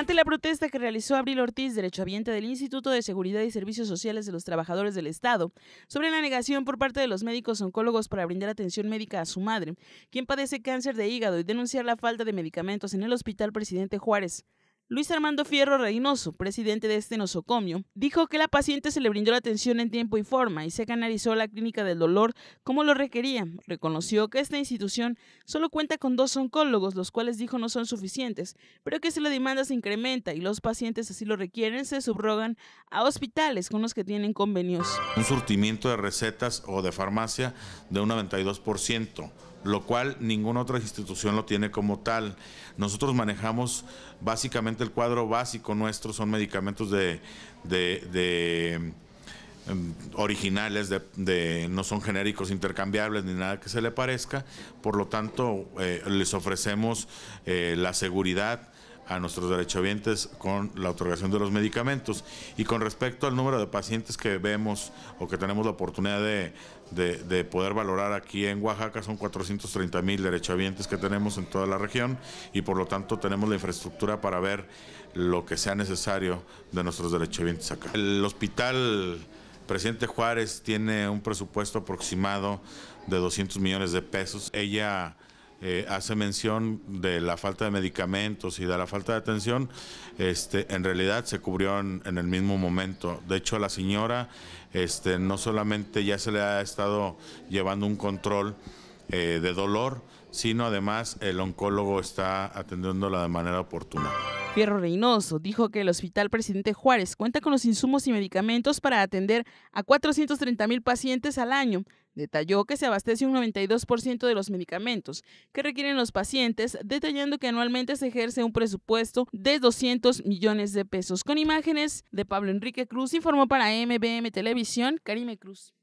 Ante la protesta que realizó Abril Ortiz, derechohabiente del Instituto de Seguridad y Servicios Sociales de los Trabajadores del Estado, sobre la negación por parte de los médicos oncólogos para brindar atención médica a su madre, quien padece cáncer de hígado, y denunciar la falta de medicamentos en el Hospital Presidente Juárez, Luis Armando Fierro Reynoso, presidente de este nosocomio, dijo que la paciente se le brindó la atención en tiempo y forma y se canalizó la clínica del dolor como lo requería. Reconoció que esta institución solo cuenta con dos oncólogos, los cuales dijo no son suficientes, pero que si la demanda se incrementa y los pacientes así lo requieren, se subrogan a hospitales con los que tienen convenios. Un surtimiento de recetas o de farmacia de un 92% lo cual ninguna otra institución lo tiene como tal. Nosotros manejamos básicamente el cuadro básico nuestro, son medicamentos de, em, originales, de, no son genéricos intercambiables ni nada que se le parezca, por lo tanto eh, les ofrecemos eh, la seguridad a nuestros derechohabientes con la otorgación de los medicamentos. Y con respecto al número de pacientes que vemos o que tenemos la oportunidad de, poder valorar aquí en Oaxaca, son 430 mil derechohabientes que tenemos en toda la región y por lo tanto tenemos la infraestructura para ver lo que sea necesario de nuestros derechohabientes acá. El hospital Presidente Juárez tiene un presupuesto aproximado de 200 millones de pesos. Ella eh, hace mención de la falta de medicamentos y de la falta de atención, este, en realidad se cubrió en, el mismo momento. De hecho, a la señora este, no solamente ya se le ha estado llevando un control eh, de dolor, sino además el oncólogo está atendiéndola de manera oportuna. Fierro Reynoso dijo que el Hospital Presidente Juárez cuenta con los insumos y medicamentos para atender a 430 mil pacientes al año. Detalló que se abastece un 92% de los medicamentos que requieren los pacientes, detallando que anualmente se ejerce un presupuesto de 200 millones de pesos. Con imágenes de Pablo Enrique Cruz, informó para MBM Televisión Karime Cruz.